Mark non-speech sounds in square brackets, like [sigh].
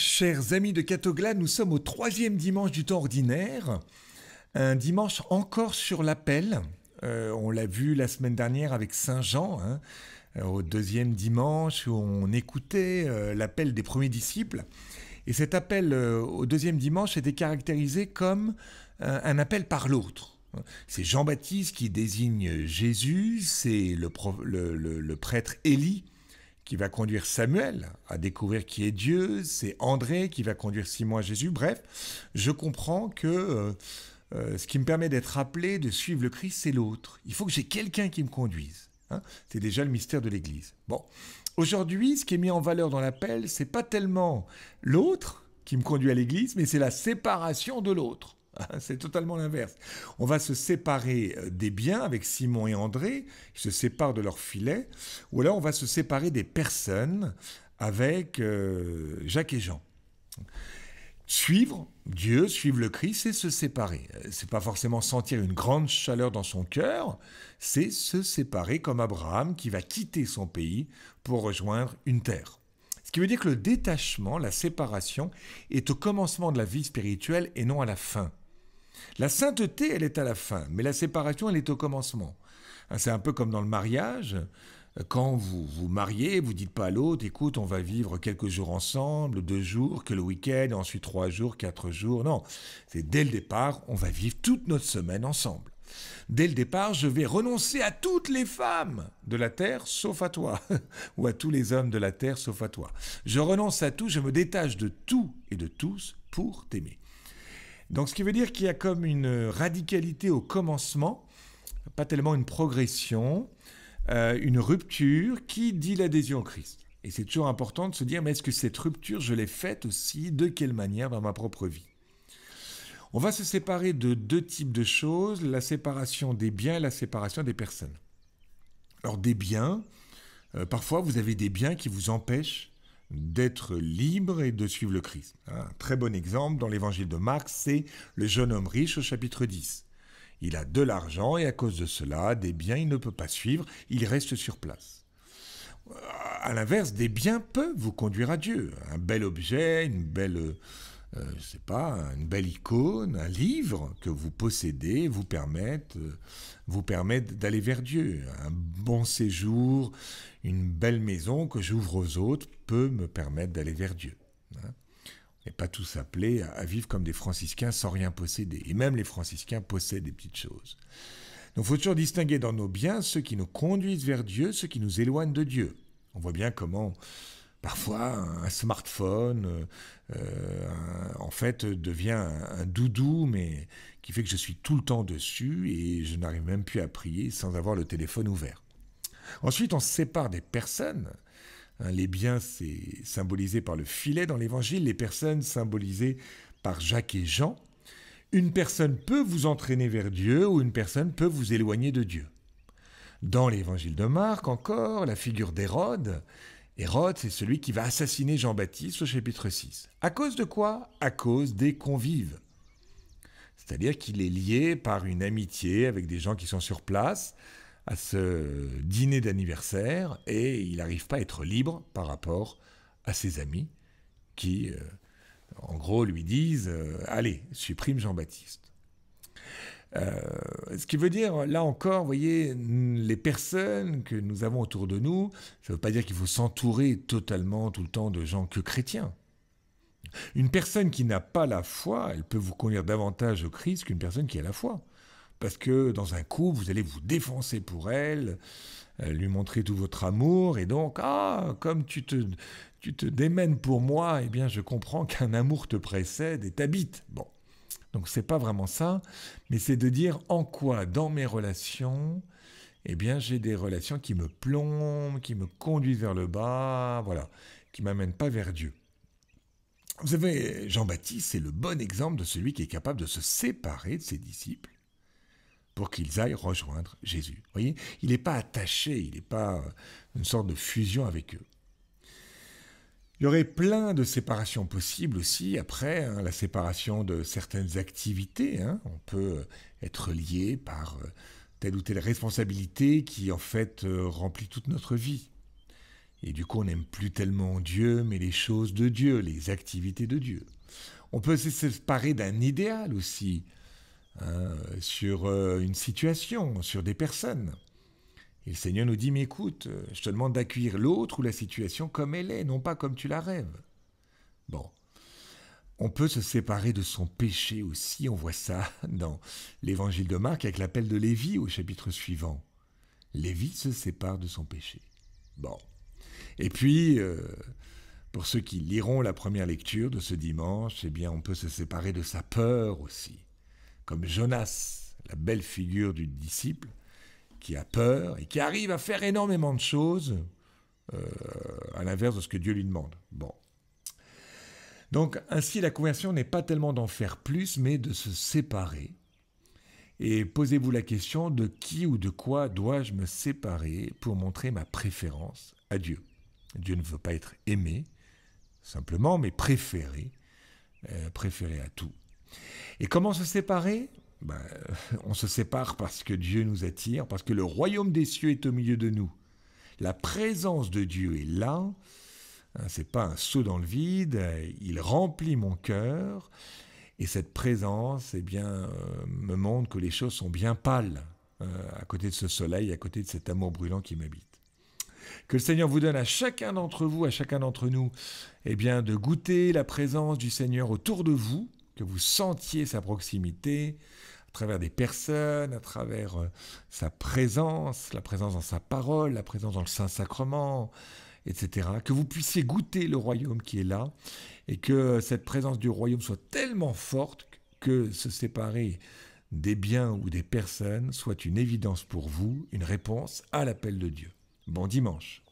Chers amis de Catogla, nous sommes au troisième dimanche du temps ordinaire, un dimanche encore sur l'appel. Euh, on l'a vu la semaine dernière avec Saint Jean, hein. euh, au deuxième dimanche où on écoutait euh, l'appel des premiers disciples. Et cet appel au deuxième dimanche était caractérisé comme un appel par l'autre. C'est Jean-Baptiste qui désigne Jésus, c'est le prêtre Élie qui va conduire Samuel à découvrir qui est Dieu, c'est André qui va conduire Simon à Jésus. Bref, je comprends que euh, euh, ce qui me permet d'être appelé, de suivre le Christ, c'est l'autre. Il faut que j'ai quelqu'un qui me conduise. Hein. c'est déjà le mystère de l'Église. Bon, aujourd'hui, ce qui est mis en valeur dans l'appel, c'est pas tellement l'autre qui me conduit à l'Église, mais c'est la séparation de l'autre. [laughs] C'est totalement l'inverse. On va se séparer euh, des biens avec Simon et André, qui se séparent de leur filet, ou alors on va se séparer des personnes avec euh, Jacques et Jean. Suivre Dieu, suivre le Christ, c'est se séparer. Euh, c'est pas forcément sentir une grande chaleur dans son cœur, c'est se séparer comme Abraham qui va quitter son pays pour rejoindre une terre. Ce qui veut dire que le détachement, la séparation, est au commencement de la vie spirituelle et non à la fin. La sainteté, elle est à la fin, mais la séparation, elle est au commencement. Hein, c'est un peu comme dans le mariage. Quand vous vous mariez, vous dites pas à l'autre, écoute, on va vivre quelques jours ensemble, deux jours, que le week-end, ensuite trois jours, quatre jours. Non, c'est dès le départ, on va vivre toute notre semaine ensemble. Dès le départ, je vais renoncer à toutes les femmes de la terre, sauf à toi, [laughs] ou à tous les hommes de la terre, sauf à toi. Je renonce à tout, je me détache de tout et de tous pour t'aimer. Donc ce qui veut dire qu'il y a comme une radicalité au commencement, pas tellement une progression, euh, une rupture qui dit l'adhésion au Christ. Et c'est toujours important de se dire, mais est-ce que cette rupture, je l'ai faite aussi De quelle manière dans ma propre vie On va se séparer de deux types de choses, la séparation des biens et la séparation des personnes. Alors des biens, euh, parfois vous avez des biens qui vous empêchent d'être libre et de suivre le Christ. Un très bon exemple dans l'évangile de Marc, c'est le jeune homme riche au chapitre 10. Il a de l'argent et à cause de cela, des biens, il ne peut pas suivre, il reste sur place. À l'inverse, des biens peuvent vous conduire à Dieu. Un bel objet, une belle euh, je ne sais pas, une belle icône, un livre que vous possédez vous permettent, euh, vous permette d'aller vers Dieu. Un bon séjour, une belle maison que j'ouvre aux autres peut me permettre d'aller vers Dieu. On hein. n'est pas tous appelés à, à vivre comme des franciscains sans rien posséder. Et même les franciscains possèdent des petites choses. Donc il faut toujours distinguer dans nos biens ceux qui nous conduisent vers Dieu, ceux qui nous éloignent de Dieu. On voit bien comment parfois un smartphone, euh, euh, en fait, devient un, doudou, mais qui fait que je suis tout le temps dessus et je n'arrive même plus à prier sans avoir le téléphone ouvert. Ensuite, on sépare des personnes. Hein, les biens, c'est symbolisé par le filet dans l'évangile, les personnes symbolisées par Jacques et Jean. Une personne peut vous entraîner vers Dieu ou une personne peut vous éloigner de Dieu. Dans l'évangile de Marc encore, la figure d'Hérode Hérode, c'est celui qui va assassiner Jean-Baptiste au chapitre 6. À cause de quoi À cause des convives. C'est-à-dire qu'il est lié par une amitié avec des gens qui sont sur place à ce dîner d'anniversaire et il n'arrive pas à être libre par rapport à ses amis qui, euh, en gros, lui disent euh, Allez, supprime Jean-Baptiste. Euh, ce qui veut dire, là encore, vous voyez, les personnes que nous avons autour de nous, ça ne veut pas dire qu'il faut s'entourer totalement tout le temps de gens que chrétiens. Une personne qui n'a pas la foi, elle peut vous conduire davantage au Christ qu'une personne qui a la foi. Parce que dans un coup vous allez vous défoncer pour elle, euh, lui montrer tout votre amour, et donc, ah, comme tu te, tu te démènes pour moi, eh bien, je comprends qu'un amour te précède et t'habite. Bon. Donc c'est pas vraiment ça, mais c'est de dire en quoi dans mes relations, eh bien j'ai des relations qui me plombent, qui me conduisent vers le bas, voilà, qui m'amènent pas vers Dieu. Vous savez, Jean-Baptiste c'est le bon exemple de celui qui est capable de se séparer de ses disciples pour qu'ils aillent rejoindre Jésus. Vous il n'est pas attaché, il n'est pas une sorte de fusion avec eux. Il y aurait plein de séparations possibles aussi après hein, la séparation de certaines activités. Hein. On peut euh, être lié par euh, telle ou telle responsabilité qui en fait euh, remplit toute notre vie. Et du coup, on n'aime plus tellement Dieu, mais les choses de Dieu, les activités de Dieu. On peut se séparer d'un idéal aussi, hein, sur une situation, sur des personnes. Et le Seigneur nous dit, mais écoute, euh, je te demande d'accueillir l'autre ou la situation comme elle est, non pas comme tu la rêves. Bon. On peut se séparer de son péché aussi, on voit ça dans l'évangile de Marc avec l'appel de Lévi au chapitre suivant. Lévi se sépare de son péché. Bon. Et puis, euh, pour ceux qui liront la première lecture de ce dimanche, eh bien, on peut se séparer de sa peur aussi. Comme Jonas, la belle figure du disciple, qui a peur et qui arrive à faire énormément de choses euh, à l'inverse de ce que Dieu lui demande. Bon. Donc ainsi la conversion n'est pas tellement d'en faire plus, mais de se séparer. Et posez-vous la question de qui ou de quoi dois-je me séparer pour montrer ma préférence à Dieu. Dieu ne veut pas être aimé, simplement, mais préféré, euh, préféré à tout. Et comment se séparer ben, [laughs] on se sépare parce que Dieu nous attire, parce que le royaume des cieux est au milieu de nous. La présence de Dieu est là. Hein, c'est pas un saut dans le vide. Il remplit mon cœur. Et cette présence, eh bien, euh, me montre que les choses sont bien pâles euh, à côté de ce soleil, à côté de cet amour brûlant qui m'habite. Que le Seigneur vous donne à chacun d'entre vous, à chacun d'entre nous, eh bien, de goûter la présence du Seigneur autour de vous, que vous sentiez sa proximité à travers des personnes, à travers euh, sa présence, la présence dans sa parole, la présence dans le Saint-Sacrement, etc. Que vous puissiez goûter le royaume qui est là et que cette présence du royaume soit tellement forte que se séparer des biens ou des personnes soit une évidence pour vous, une réponse à l'appel de Dieu. Bon dimanche.